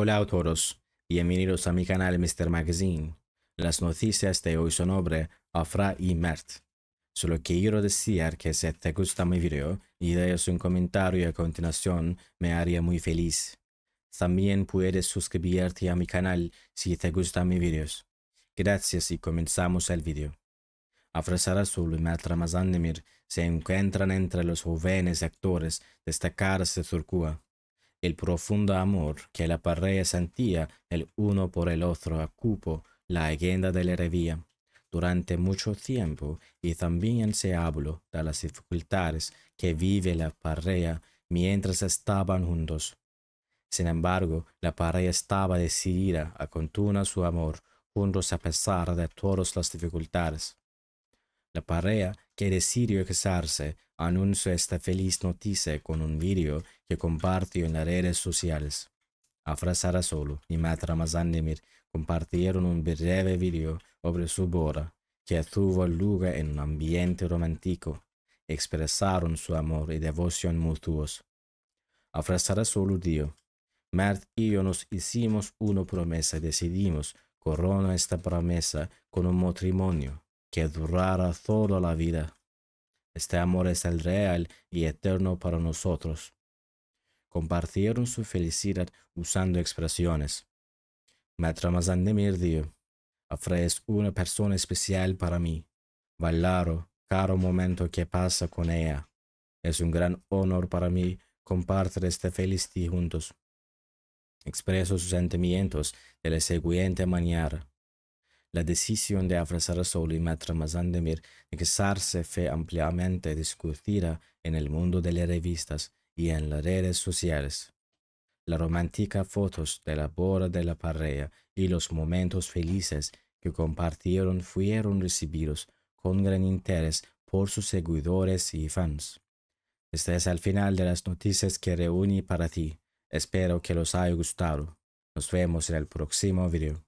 Hola a todos, bienvenidos a mi canal Mr. Magazine. Las noticias de hoy son sobre Afra y Mert. Solo quiero decir que si te gusta mi video y dejas un comentario a continuación, me haría muy feliz. También puedes suscribirte a mi canal si te gustan mis videos. Gracias y comenzamos el video. Afra Sarasul y Mert Ramazan Demir se encuentran entre los jóvenes actores destacados de Turquía el profundo amor que la pareja sentía el uno por el otro ocupó la agenda de la durante mucho tiempo y también se habló de las dificultades que vive la pareja mientras estaban juntos. Sin embargo, la pareja estaba decidida a continuar su amor juntos a pesar de todas las dificultades. La pareja que decidió casarse anuncio esta feliz noticia con un vídeo que compartió en las redes sociales. Afrasara Solo y Matt Ramazandemir compartieron un breve vídeo sobre su boda, que tuvo lugar en un ambiente romántico. Expresaron su amor y devoción mutuos. Afrasara Solo dijo, Matt y yo nos hicimos una promesa y decidimos coronar esta promesa con un matrimonio que durara toda la vida. Este amor es el real y eterno para nosotros. Compartieron su felicidad usando expresiones. Matramazan de dijo, Afres una persona especial para mí. Valaro, caro momento que pasa con ella. Es un gran honor para mí compartir este feliz juntos. Expreso sus sentimientos de la siguiente manera la decisión de abrazar a y Mazandemir Demir casarse fue ampliamente discutida en el mundo de las revistas y en las redes sociales. Las románticas fotos de la boda de la pareja y los momentos felices que compartieron fueron recibidos con gran interés por sus seguidores y fans. Este es el final de las noticias que reuní para ti. Espero que los haya gustado. Nos vemos en el próximo video.